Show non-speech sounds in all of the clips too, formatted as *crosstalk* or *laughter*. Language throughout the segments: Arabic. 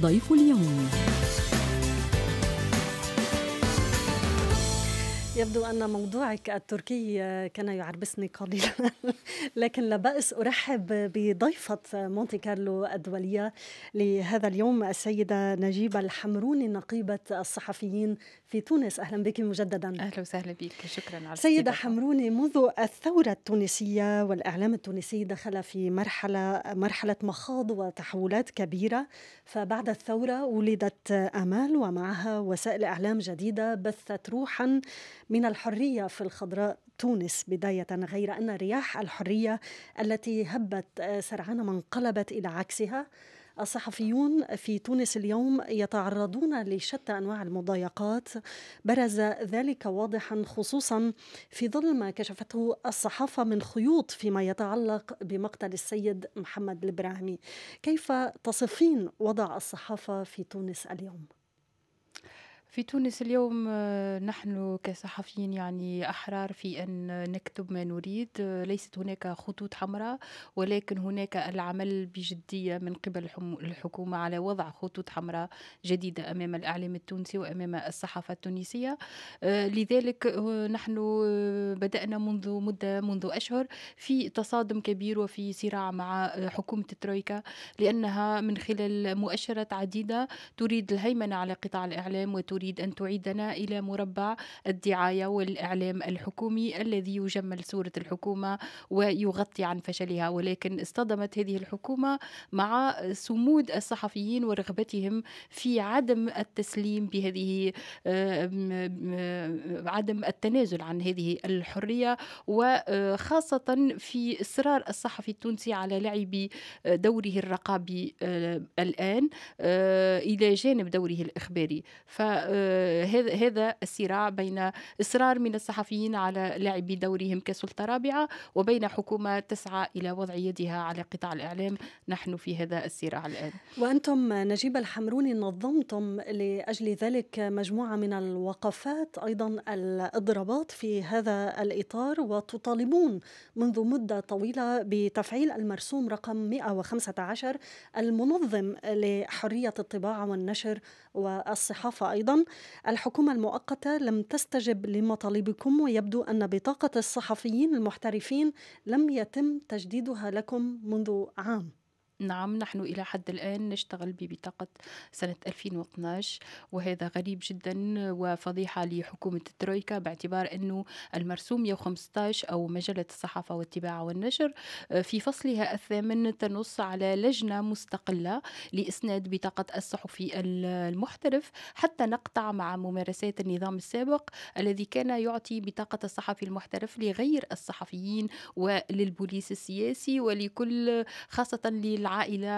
ضيف اليوم يبدو أن موضوعك التركي كان يعربسني قليلا *laughs* لكن لا بأس أرحب بضيفة مونتي كارلو الدولية لهذا اليوم السيدة نجيبة الحمروني نقيبة الصحفيين في تونس أهلا بك مجددا أهلا وسهلا بك شكرا على سيدة حمروني منذ الثورة التونسية والإعلام التونسي دخل في مرحلة مرحلة مخاض وتحولات كبيرة فبعد الثورة ولدت آمال ومعها وسائل إعلام جديدة بثت روحا من الحرية في الخضراء تونس بداية غير أن رياح الحرية التي هبت آه، سرعان ما انقلبت إلى عكسها الصحفيون في تونس اليوم يتعرضون لشتى انواع المضايقات برز ذلك واضحا خصوصا في ظل ما كشفته الصحافه من خيوط فيما يتعلق بمقتل السيد محمد البراهمي كيف تصفين وضع الصحافه في تونس اليوم في تونس اليوم آه، نحن كصحفيين يعني أحرار في أن نكتب ما نريد آه، ليست هناك خطوط حمراء ولكن هناك العمل بجدية من قبل الحكومة على وضع خطوط حمراء جديدة أمام الإعلام التونسي وأمام الصحافة التونسية آه، لذلك نحن بدأنا منذ مدة منذ أشهر في تصادم كبير وفي صراع مع حكومة الترويكا لأنها من خلال مؤشرات عديدة تريد الهيمنة على قطاع الإعلام وتريد تريد أن تعيدنا إلى مربع الدعاية والإعلام الحكومي الذي يجمل صورة الحكومة ويغطي عن فشلها ولكن اصطدمت هذه الحكومة مع صمود الصحفيين ورغبتهم في عدم التسليم بهذه عدم التنازل عن هذه الحرية وخاصة في إصرار الصحفي التونسي على لعب دوره الرقابي آه، الآن آه، إلى جانب دوره الإخباري ف آه، هذا الصراع بين اصرار من الصحفيين على لعب دورهم كسلطه رابعه وبين حكومه تسعى الى وضع يدها على قطاع الاعلام نحن في هذا الصراع الان وانتم نجيب الحمروني نظمتم لاجل ذلك مجموعه من الوقفات ايضا الاضرابات في هذا الاطار وتطالبون منذ مده طويله بتفعيل المرسوم رقم 115 المنظم لحريه الطباعه والنشر والصحافه ايضا أيضا الحكومة المؤقتة لم تستجب لمطالبكم ويبدو أن بطاقة الصحفيين المحترفين لم يتم تجديدها لكم منذ عام نعم نحن إلى حد الآن نشتغل ببطاقة سنة 2012 وهذا غريب جدا وفضيحة لحكومة الترويكا باعتبار أنه المرسوم 115 أو مجلة الصحافة والتباعة والنشر آه، في فصلها الثامن تنص على لجنة مستقلة لإسناد بطاقة الصحفي المحترف حتى نقطع مع ممارسات النظام السابق الذي كان يعطي بطاقة الصحفي المحترف لغير الصحفيين وللبوليس السياسي ولكل خاصة لل العائلة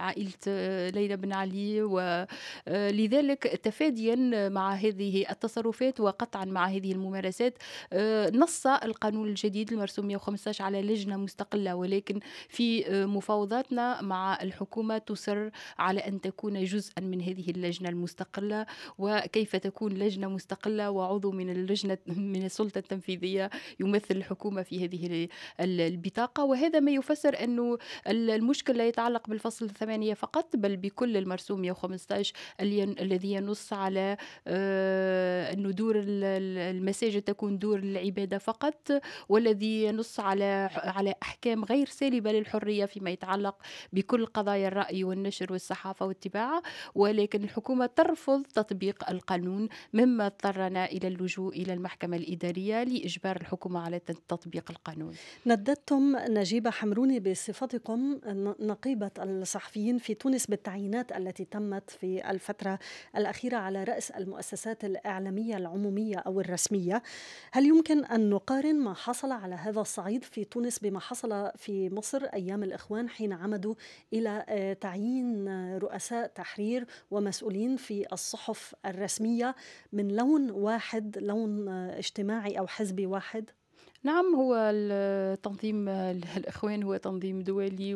عائلة آه، ليلى بن علي ولذلك آه، تفاديا مع هذه التصرفات وقطعا مع هذه الممارسات آه، نص القانون الجديد المرسوم 115 على لجنة مستقلة ولكن في مفاوضاتنا مع الحكومة تصر على أن تكون جزءا من هذه اللجنة المستقلة وكيف تكون لجنة مستقلة وعضو من اللجنة من السلطة التنفيذية يمثل الحكومة في هذه البطاقة وهذا ما يفسر أنه المشكل لا يتعلق بالفصل الثمانية فقط بل بكل المرسوم 115 الذي ينص على آه، أن دور المساجد تكون دور العبادة فقط والذي ينص على على أحكام غير سالبة للحرية فيما يتعلق بكل قضايا الرأي والنشر والصحافة والتباعة ولكن الحكومة ترفض تطبيق القانون مما اضطرنا إلى اللجوء إلى المحكمة الإدارية لإجبار الحكومة على تطبيق القانون نددتم نجيب حمروني بصفتكم نقيبة الصحفيين في تونس بالتعيينات التي تمت في الفترة الأخيرة على رأس المؤسسات الإعلامية العمومية أو الرسمية هل يمكن أن نقارن ما حصل على هذا الصعيد في تونس بما حصل في مصر أيام الإخوان حين عمدوا إلى آه، تعيين رؤساء تحرير ومسؤولين في الصحف الرسمية من لون واحد لون آه، اجتماعي أو حزبي واحد؟ نعم هو التنظيم *laughs* الإخوان هو تنظيم دولي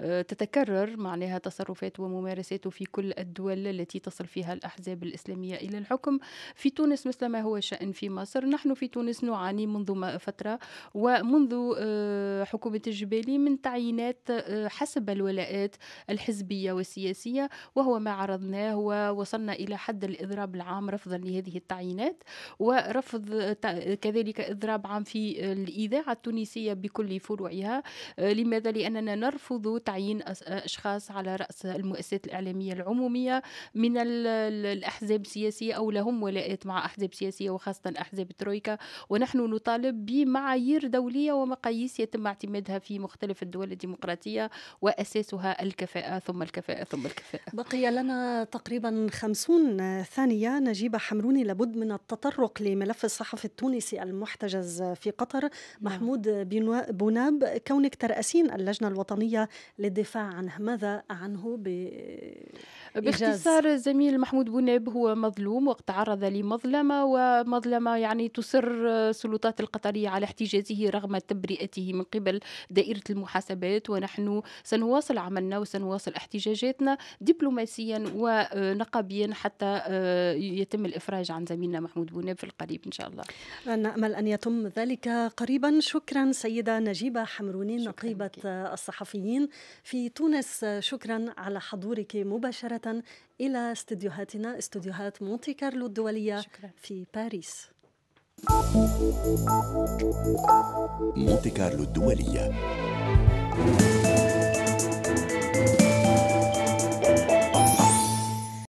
وتتكرر آه، معناها تصرفات وممارساته في كل الدول التي تصل فيها الأحزاب الإسلامية إلى الحكم في تونس مثل ما هو شأن في مصر نحن في تونس نعاني منذ فترة ومنذ آه، حكومة الجبالي من تعيينات آه، حسب الولاءات الحزبية والسياسية وهو ما عرضناه ووصلنا إلى حد الإضراب العام رفضا لهذه التعيينات ورفض كذلك إضراب عام في في الإذاعة التونسية بكل فروعها آه، لماذا؟ لأننا نرفض تعيين آه، أشخاص على رأس المؤسسات الإعلامية العمومية من الأحزاب السياسية أو لهم ولاءات مع أحزاب سياسية وخاصة أحزاب الترويكا ونحن نطالب بمعايير دولية ومقاييس يتم اعتمادها في مختلف الدول الديمقراطية وأساسها الكفاءة ثم الكفاءة ثم الكفاءة بقي لنا تقريبا خمسون ثانية نجيبة حمروني لابد من التطرق لملف الصحفي التونسي المحتجز في في قطر نعم. محمود بوناب كونك ترأسين اللجنة الوطنية للدفاع عنه ماذا عنه باختصار زميل محمود بوناب هو مظلوم وقد تعرض لمظلمة ومظلمة يعني تصر السلطات القطرية على احتجازه رغم تبرئته من قبل دائرة المحاسبات ونحن سنواصل عملنا وسنواصل احتجاجاتنا دبلوماسيا ونقابيا حتى آه، يتم الإفراج عن زميلنا محمود بوناب في القريب إن شاء الله نأمل أن يتم ذلك ذلك قريبا شكرا سيدة نجيبة حمروني نقيبة الصحفيين في تونس شكرا على حضورك مباشرة إلى استديوهاتنا استديوهات مونتي كارلو الدولية شكرا. في باريس مونتي كارلو الدولية